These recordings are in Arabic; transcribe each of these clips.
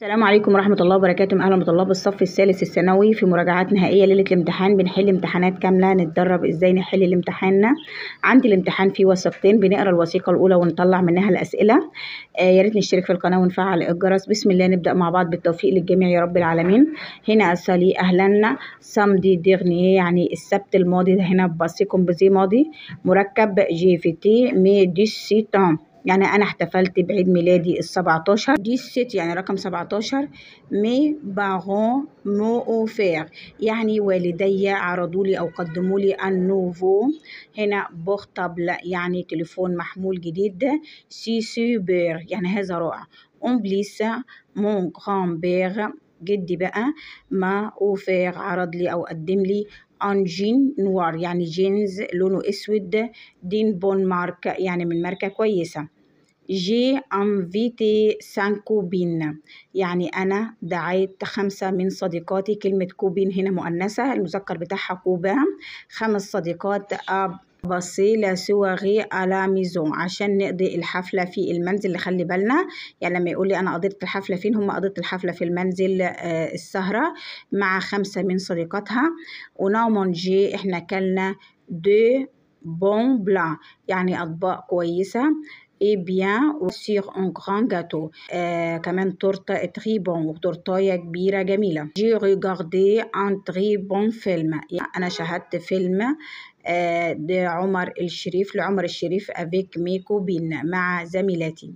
السلام عليكم ورحمة الله وبركاته أهلا بطلاب الصف الثالث الثانوي في مراجعات نهائية ليلة الامتحان بنحل امتحانات كاملة نتدرب ازاي نحل الامتحاننا عندي الامتحان فيه وثيقتين بنقرا الوثيقة الأولى ونطلع منها الأسئلة آه يا ريت نشترك في القناة ونفعل الجرس بسم الله نبدأ مع بعض بالتوفيق للجميع يا رب العالمين هنا أسالي أهلا سامدي ديغني يعني السبت الماضي ده هنا بصيكم بزي ماضي مركب جي في تي مي دي سي تام يعني أنا احتفلت بعيد ميلادي ال17 دي الست يعني رقم 17 مي بارون مو أوفير يعني والدي عرضوا لي أو قدموا لي النوفو هنا بورتابل يعني تليفون محمول جديد سي سوبر يعني هذا رائع اون بليس مون بير جدي بقى ما اوفير عرض لي او قدم لي أنجين جين نوار يعني جينز لونه اسود دين بون مارك يعني من ماركة كويسة جي انفيتي سانكو بين يعني انا دعيت خمسه من صديقاتي كلمه كوبين هنا مؤنثه المذكر بتاعها كوبا خمس صديقات اب بصيلة صوري على ميزون عشان نقضي الحفلة في المنزل نخلي بالنا يعني لما يقول لي أنا قضيت الحفلة فين هم قضيت الحفلة في المنزل آه السهرة مع خمسة من صديقاتها جي احنا كلنا دو بون بلا يعني أطباق كويسة اي بيان وسيغ اون غران جاتو كمان تورته تري بون وتورتايه كبيره جميله جي ريغاردي ان تري بون فيلم يعني انا شاهدت فيلم آه، لعمر الشريف لعمر الشريف افيك ميكو بين مع زميلتي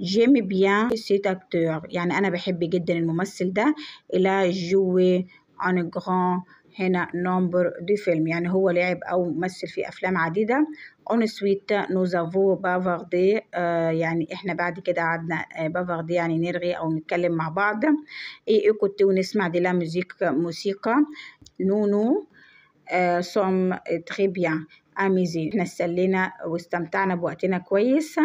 جيمي بيان سيت اكتور يعني انا بحب جدا الممثل ده الى جوي ان جران هنا نمبر دي فيلم يعني هو لعب او مثل في افلام عديده اون سويت نوزافو بافاردي يعني احنا بعد كده قعدنا بافاردي آه، يعني نرغي او نتكلم مع بعض اي كنت ونسمع دي لا موسيقى موسيقى نونو سوم آه، آه، تري بيان اميزي احنا اتسلينا واستمتعنا بوقتنا كويس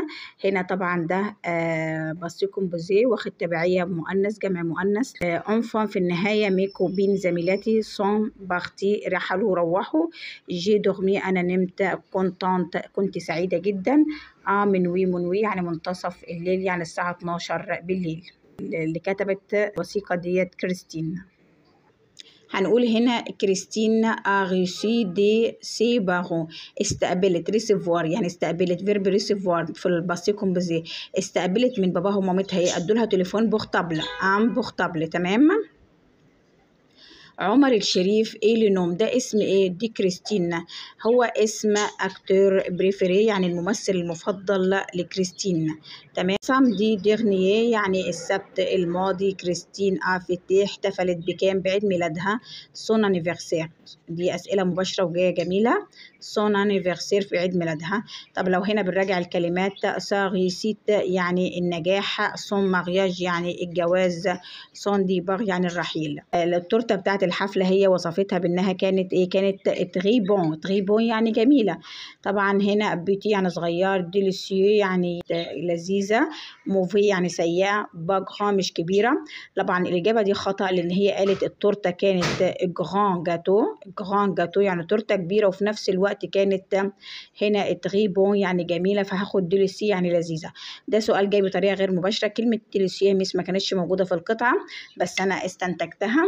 هنا طبعا ده آه، بصيكم بوزي واخد تبعية مؤنث جمع مؤنث انفان في النهاية ميكو بين زميلاتي سون باختي رحلوا روحوا جي دورمي انا نمت كونتانت كنت سعيدة جدا اه من وي من وي يعني منتصف الليل يعني الساعة 12 بالليل اللي كتبت الوثيقة ديت كريستين هنقول هنا كريستينا اغيشي دي سي باغون استقبلت ريسيفوار يعني استقبلت فيرب ريسيفوار في الباسي كومبوزي استقبلت من باباها ومامتها ايه ادولها تليفون بوختابلة ام بوختابلة تمام عمر الشريف إيلينوم ده اسم ايه دي كريستينا هو اسم اكتور بريفيري يعني الممثل المفضل لكريستينا تمام دي ديغنيه يعني السبت الماضي كريستين أفيتي احتفلت بكام بعيد ميلادها سون انيفرسير دي أسئلة مباشرة وجاية جميلة سون انيفرسير في عيد ميلادها طب لو هنا بنراجع الكلمات ساغيسيت يعني النجاح سون مارياج يعني الجواز سون بار يعني الرحيل التورتة بتاعت الحفلة هي وصفتها بأنها كانت إيه كانت تري بون تري بون يعني جميلة طبعا هنا بيتي يعني صغير ديليسيو يعني لذيذة موفي يعني سيئة باجها مش كبيرة طبعا الإجابة دي خطأ لأن هي قالت التورتة كانت جران جاتو جران جاتو يعني تورته كبيره وفي نفس الوقت كانت هنا تغي بون يعني جميله فهاخد ديليسي يعني لذيذه ده سؤال جاي بطريقه غير مباشره كلمه ديليسي ميس ما كانتش موجوده في القطعه بس انا استنتجتها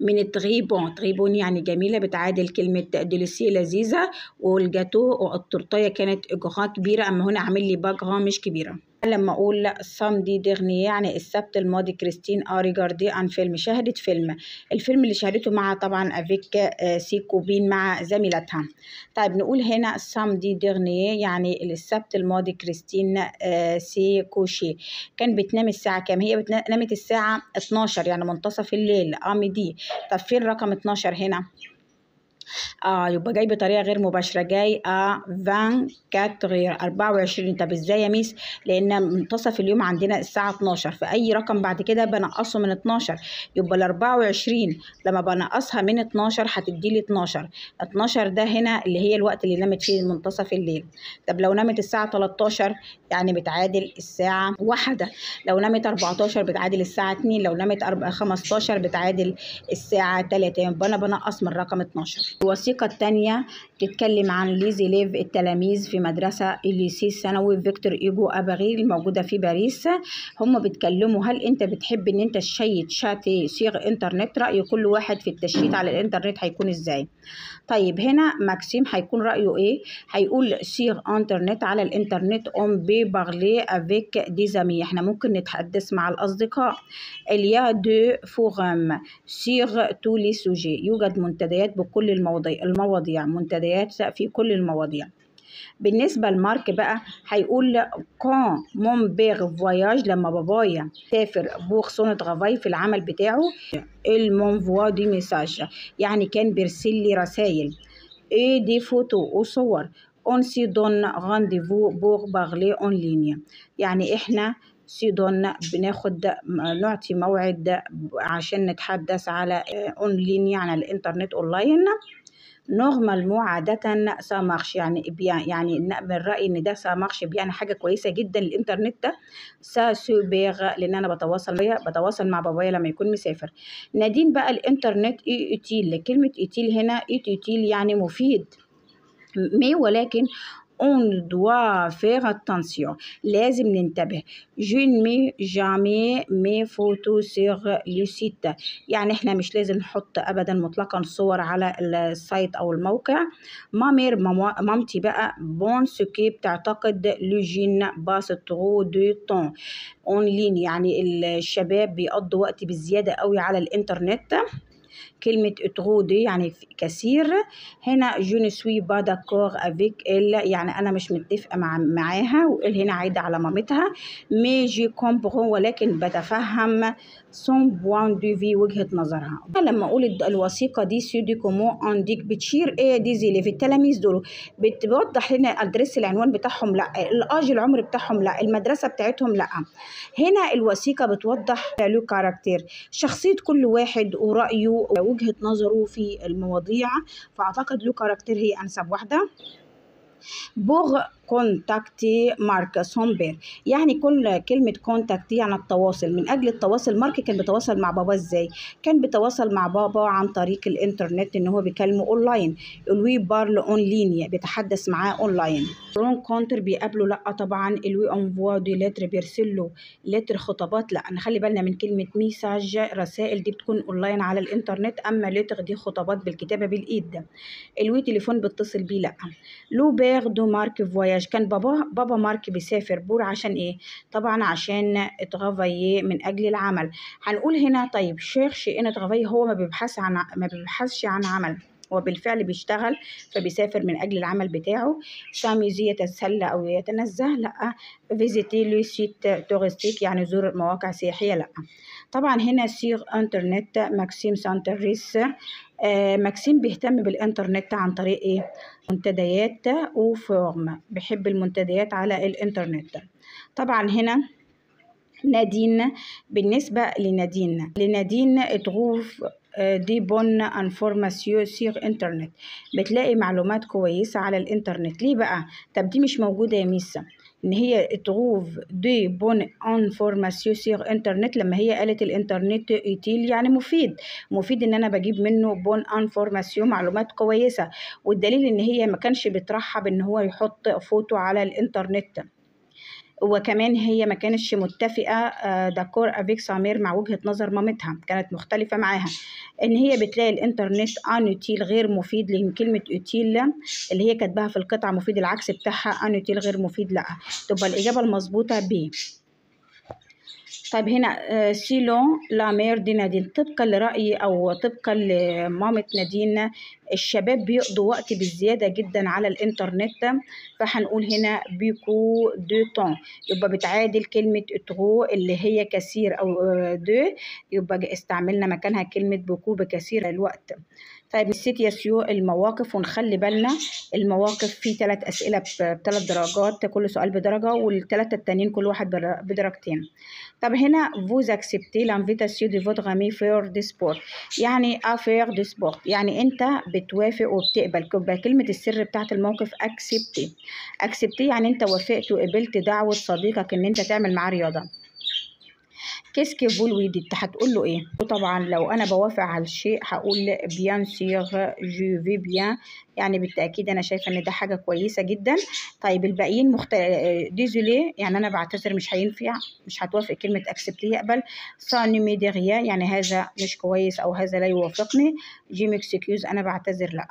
من تغيبون تغيبون يعني جميلة بتعادل كلمة ديليسي لذيذة والجاتو والتورتاية كانت إجراء كبيرة أما هنا عامل لي باجرة مش كبيرة لما أقول لا الصم دي دغني يعني السبت الماضي كريستين جاردي عن فيلم شاهدت فيلم الفيلم اللي شاهدته مع طبعا أفيك آه، سيكو بين مع زميلتها طيب نقول هنا الصم دي دغني يعني السبت الماضي كريستين آه، سيكوشي كان بتنام الساعة كام هي نامت الساعة 12 يعني منتصف الليل أم آه، دي طب فين رقم 12 هنا اه يبقى جاي بطريقه غير مباشره جاي اه فان كات غير 24 طب ازاي يا ميس لان منتصف اليوم عندنا الساعه 12 فاي رقم بعد كده بنقصه من 12 يبقى ال 24 لما بنقصها من 12 هتدي لي 12 12 ده هنا اللي هي الوقت اللي نامت فيه منتصف الليل طب لو نامت الساعه 13 يعني بتعادل الساعه واحدة لو نامت 14 بتعادل الساعه 2 لو نامت 15 بتعادل الساعه 3 يبقى انا بنقص من رقم 12 الوثيقة الثانية تتكلم عن ليزي ليف التلاميذ في مدرسة الليسي الثانوي فيكتور إيجو أباغيل الموجودة في باريس هم بيتكلموا هل أنت بتحب إن أنت تشيت شاتي صيغ إنترنت رأي كل واحد في التشيت على الإنترنت هيكون إزاي طيب هنا ماكسيم هيكون رأيه إيه هيقول صيغ إنترنت على الإنترنت أون بي بغلي أفيك دي إحنا ممكن نتحدث مع الأصدقاء إليا دو فوغام صيغ تولي سوجي يوجد منتديات بكل المواضيع المواضيع منتديات المنتديات في كل المواضيع بالنسبة لمارك بقى هيقول كان مون بيغ فواياج لما بابايا سافر بوغ سونة غافاي في العمل بتاعه فوا دي ميساج يعني كان بيرسل لي رسايل ايه دي فوتو وصور اون سي دون رانديفو بوغ باغلي اون لينيا يعني احنا سي دون بناخد نعطي موعد عشان نتحدث على اون آه، لين يعني الانترنت اونلاين نورمالمون عادة سا مارش يعني بيان يعني من رأيي إن ده سا مارش بيان حاجة كويسة جدا الإنترنت ده سا سوبيغ لأن أنا بتواصل بيا بتواصل مع بابايا لما يكون مسافر نادين بقى الإنترنت إي أوتيل كلمة أوتيل هنا إي أوتيل يعني مفيد مي ولكن on doit faire attention لازم ننتبه je ne mets jamais mes photos sur le site يعني احنا مش لازم نحط ابدا مطلقا صور على السايت او الموقع مامير مامتي بقى بون سكي بتعتقد لو جين باس ترو دو طون اون لين يعني الشباب بيقضوا وقت بزياده قوي على الانترنت كلمة اتغودي يعني كثير هنا جون سوي با داكور افيك ال يعني أنا مش متفقة مع معاها وال هنا عايدة على مامتها مي جي كومبرون ولكن بتفهم سون بوان دو في وجهة نظرها لما أقول الوثيقة دي سيدي كومو أنديك بتشير إيه دي زي اللي في التلاميذ دول بتوضح لنا ادريس العنوان بتاعهم لا الآج العمر بتاعهم لا المدرسة بتاعتهم لا هنا الوثيقة بتوضح له كاركتير شخصية كل واحد ورأيه ووجهة نظره في المواضيع فأعتقد له كاركتير هي أنسب واحدة بوغ كونتاكتي مارك سومبير يعني كل كلمة كونتاكتي يعني التواصل من أجل التواصل مارك كان بيتواصل مع بابا إزاي كان بيتواصل مع بابا عن طريق الإنترنت إن هو بيكلمه أونلاين الوي بارل أون لينيا بيتحدث معاه أونلاين رون كونتر بيقابله لأ طبعا الوي أنفوا دي لتر بيرسل له لتر خطابات لأ نخلي بالنا من كلمة ميساج رسائل دي بتكون أونلاين على الإنترنت أما لتر دي خطابات بالكتابة بالإيد الوي تليفون بيتصل بيه لأ لو بير دو مارك فوايا العلاج كان بابا بابا مارك بيسافر بور عشان ايه طبعا عشان اتغافي من اجل العمل هنقول هنا طيب شيخ ان اتغافي هو ما بيبحث عن ما بيبحثش عن عمل هو بالفعل بيشتغل فبيسافر من أجل العمل بتاعه ساميزي يتسلى أو يتنزه لأ فيزيتي لو سيت توريستيك يعني زور مواقع سياحية لأ طبعا هنا سيغ انترنت ماكسيم سانتريس آه، ماكسيم بيهتم بالإنترنت عن طريق إيه؟ منتديات وفورم بيحب المنتديات على الإنترنت طبعا هنا نادين بالنسبة لنادين لنادين تغوف آه، دي بون انفورماسيو سير انترنت بتلاقي معلومات كويسة على الانترنت ليه بقى؟ طب دي مش موجودة يا ميسا ان هي تغوف دي بون انفورماسيو سيغ انترنت لما هي قالت الانترنت ايتيل يعني مفيد مفيد ان انا بجيب منه بون انفورماسيو معلومات كويسه والدليل ان هي ما كانش بترحب ان هو يحط فوتو على الانترنت وكمان هي ما كانتش متفقة آه، داكور افيك سامير مع وجهة نظر مامتها كانت مختلفة معاها ان هي بتلاقي الانترنت انوتيل غير مفيد لان كلمة اوتيل اللي هي كاتباها في القطعة مفيد العكس بتاعها انوتيل غير مفيد لا تبقى الاجابة المظبوطة ب طيب هنا آه، سيلون لا مير دي نادين طبقا لرأيي أو طبقا لمامة نادين الشباب بيقضوا وقت بالزيادة جدا على الإنترنت فهنقول هنا بيكو دو تون يبقى بتعادل كلمة اتغو اللي هي كثير أو آه، دو يبقى استعملنا مكانها كلمة بيكو بكثير الوقت طيب نسيت يا سيو المواقف ونخلي بالنا المواقف في ثلاث أسئلة بثلاث درجات كل سؤال بدرجة والثلاثة التانيين كل واحد بدرجتين طب هنا فوز اكسبتي لانفيتاسيو دي فوت غامي فور دي سبورت يعني افير دي سبورت يعني أنت بتوافق وبتقبل كلمة السر بتاعت الموقف اكسبتي اكسبتي يعني أنت وافقت وقبلت دعوة صديقك إن أنت تعمل معاه رياضة كيسكي فول ويدت هتقول له ايه وطبعا لو انا بوافق على الشيء هقول بيان سيغ جو في بيان يعني بالتاكيد انا شايفه ان ده حاجه كويسه جدا طيب الباقيين مخت... ديزولي يعني انا بعتذر مش هينفع مش هتوافق كلمه اكسبت يقبل ساني ميديريا يعني هذا مش كويس او هذا لا يوافقني جيم اكسكيوز انا بعتذر لا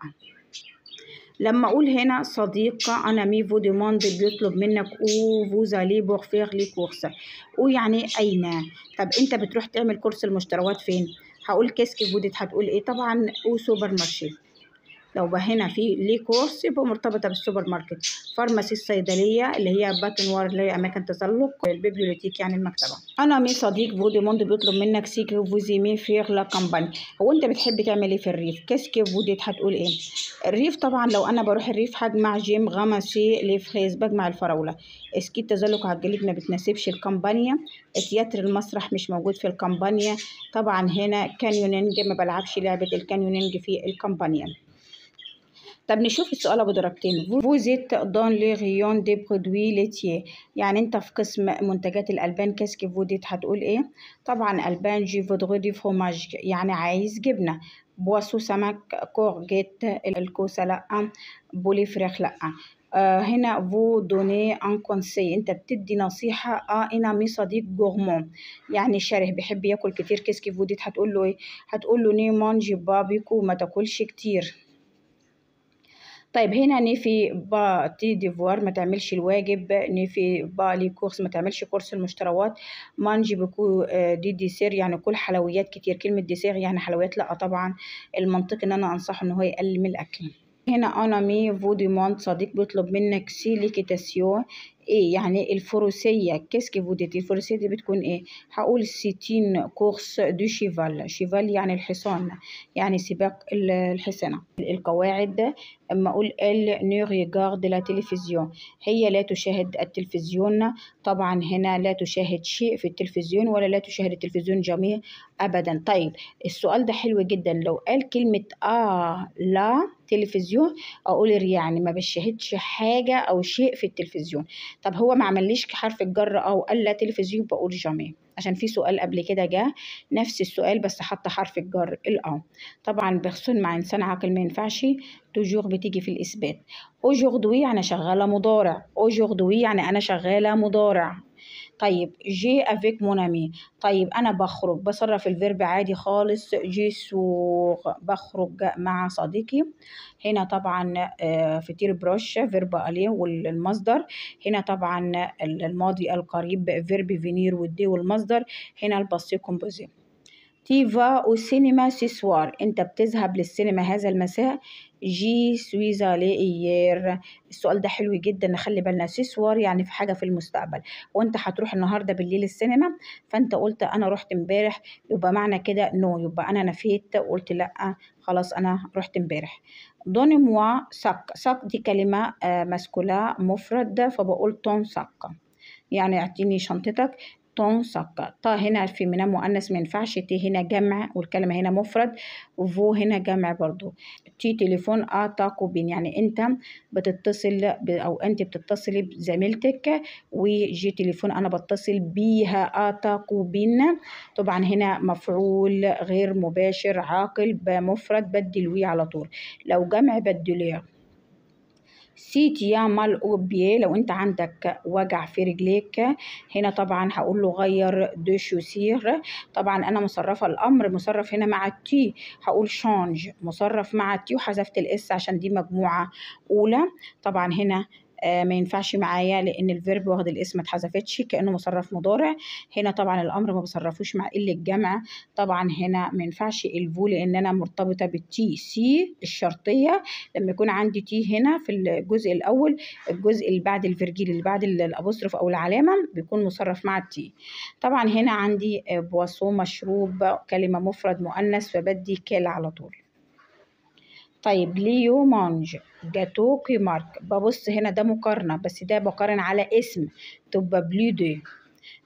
لما اقول هنا صديقة انا مي فو دوموند بيطلب منك او فو زالي بور فيغ لي كورس او يعني اين طب انت بتروح تعمل كورس المشتريات فين هقول كيسكي فودت هتقول ايه طبعا او سوبر مارشي لو هنا في لي كورس يبقى مرتبطة بالسوبر ماركت فارماسي الصيدلية اللي هي باتن وار اللي هي أماكن تسلق البيبليوتيك يعني المكتبة أنا مي صديق فوديموند بيطلب منك سيكي فوزيمين فيغ لا كامباني هو أنت بتحب تعمل إيه في الريف كاسكي فوديت هتقول إيه الريف طبعا لو أنا بروح الريف هجمع جيم غمسي لفخيز بجمع الفراولة اسكي التزلق على الجليد ما بتناسبش الكامبانيا تياتر المسرح مش موجود في الكامبانيا طبعا هنا كانيونينج ما بلعبش لعبة الكانيونينج في الكامبانيا طب نشوف السؤال ابو درجتين فوزيت دون لي غيون دي برودوي ليتيه يعني انت في قسم منتجات الالبان كاسك فوديت هتقول ايه طبعا البان جي فودغو دي فوماج يعني عايز جبنه بواسو سمك كورجيت الكوسه لا بولي فريخ لا آه هنا فو دوني ان كونسي انت بتدي نصيحه اه انا مي صديق غورمون يعني شره بيحب ياكل كتير كيسكي فوديت هتقول له ايه هتقول له ني مانجي بابيكو ما تاكلش كتير طيب هنا نيفي با تي ديفوار ما تعملش الواجب نيفي با لي كورس ما تعملش كورس المشتروات مانجي بكو آه، دي ديسير يعني كل حلويات كتير كلمة ديسير يعني حلويات لا طبعا المنطقي ان انا انصحه ان هو يقلل من الاكل هنا انا مي فودي مونت صديق بيطلب منك سيليكيتاسيون ايه يعني الفروسيه كيسكي فو الفروسيه دي بتكون ايه هقول ستين كورس دو شيفال شيفال يعني الحصان يعني سباق الحصانه القواعد اما اقول ال نو ريغارد لا تلفزيون هي لا تشاهد التلفزيون طبعا هنا لا تشاهد شيء في التلفزيون ولا لا تشاهد التلفزيون جميع ابدا طيب السؤال ده حلو جدا لو قال كلمه اه لا تلفزيون اقول يعني ما بشاهدش حاجه او شيء في التلفزيون طب هو ما عملليش حرف الجر أو قال لا تلفزيون بقول جامي عشان في سؤال قبل كده جه نفس السؤال بس حط حرف الجر الأ آه. طبعا بخصون مع إنسان عاقل ما ينفعش توجور بتيجي في الإثبات أوجوردوي يعني شغالة مضارع أوجوردوي يعني أنا شغالة مضارع طيب جي افيك مونامي طيب انا بخرج بصرف الفيرب عادي خالص جي سوغ بخرج مع صديقي هنا طبعا آه، فتير بروش فيرب اليه والمصدر هنا طبعا الماضي القريب فيرب فينير والدي والمصدر هنا الباسي كومبوزي تيفا والسينما سيسوار انت بتذهب للسينما هذا المساء جي سويزا لإيير السؤال ده حلو جدا نخلي بالنا سيسوار يعني في حاجة في المستقبل وانت هتروح النهاردة بالليل السينما فانت قلت انا رحت امبارح يبقى معنى كده نو يبقى انا نفيت وقلت لا خلاص انا رحت امبارح دوني موا ساك ساك دي كلمة آه، مسكولة مفرد فبقول تون ساك يعني اعطيني شنطتك تنسق ط هنا في منا مؤنث مينفعش تي هنا جمع والكلمة هنا مفرد وفو هنا جمع برضو تي تليفون آ تاكوبين يعني أنت بتتصل أو أنت بتتصلي بزميلتك وجي تليفون أنا بتصل بيها آ تاكوبين طبعا هنا مفعول غير مباشر عاقل بمفرد بدل وي على طول لو جمع بدليه سيتي يا مال اوبيي لو انت عندك وجع في رجليك هنا طبعا هقول له غير دو شوسير طبعا انا مصرفه الامر مصرف هنا مع التي هقول شانج مصرف مع التي وحذفت الاس عشان دي مجموعه اولى طبعا هنا آه، ما ينفعش معايا لان الفيرب واخد الاسم ما اتحذفتش كانه مصرف مضارع هنا طبعا الامر ما بصرفوش مع ال الجمع طبعا هنا ما ينفعش الفو لان انا مرتبطه بالتي سي الشرطيه لما يكون عندي تي هنا في الجزء الاول الجزء اللي بعد الفيرجيل اللي بعد الابوستروف او العلامه بيكون مصرف مع التي طبعا هنا عندي آه، بواسو مشروب كلمه مفرد مؤنث فبدي كال على طول طيب ليو مانج جاتو كيمارك ببص هنا ده مقارنة بس ده بقارن على اسم تبقى بلي دي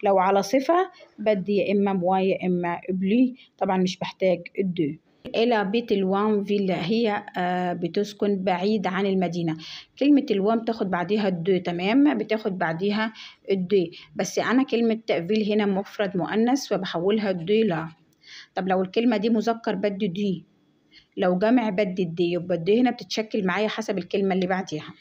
لو على صفة بدي يا إما موا يا إما بلي طبعا مش بحتاج الدو إلى بيت الوام فيلا هي آه، بتسكن بعيد عن المدينة كلمة الوام تاخد بعديها الدو تمام بتاخد بعديها الدو بس أنا كلمة فيل هنا مفرد مؤنث وبحولها الدو لا طب لو الكلمة دي مذكر بدي دي لو جمع بدد دي يبقى الدي هنا بتتشكل معايا حسب الكلمة اللي بعديها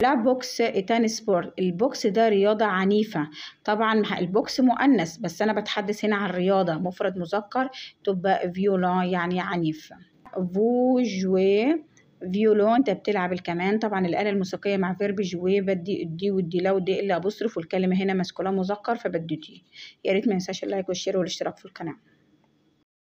لا بوكس ايتان سبورت البوكس ده رياضة عنيفة طبعا البوكس مؤنث بس أنا بتحدث هنا عن الرياضه مفرد مذكر تبقى فيولون يعني عنيف فو جوي فيولون انت بتلعب الكمان طبعا الآلة الموسيقية مع فيرب جوي بدي الدي والدي لا ودي إلا أبوستروف والكلمة هنا مسكولة مذكر فبدي دي يا ريت ما ينساش اللايك والشير والاشتراك في القناة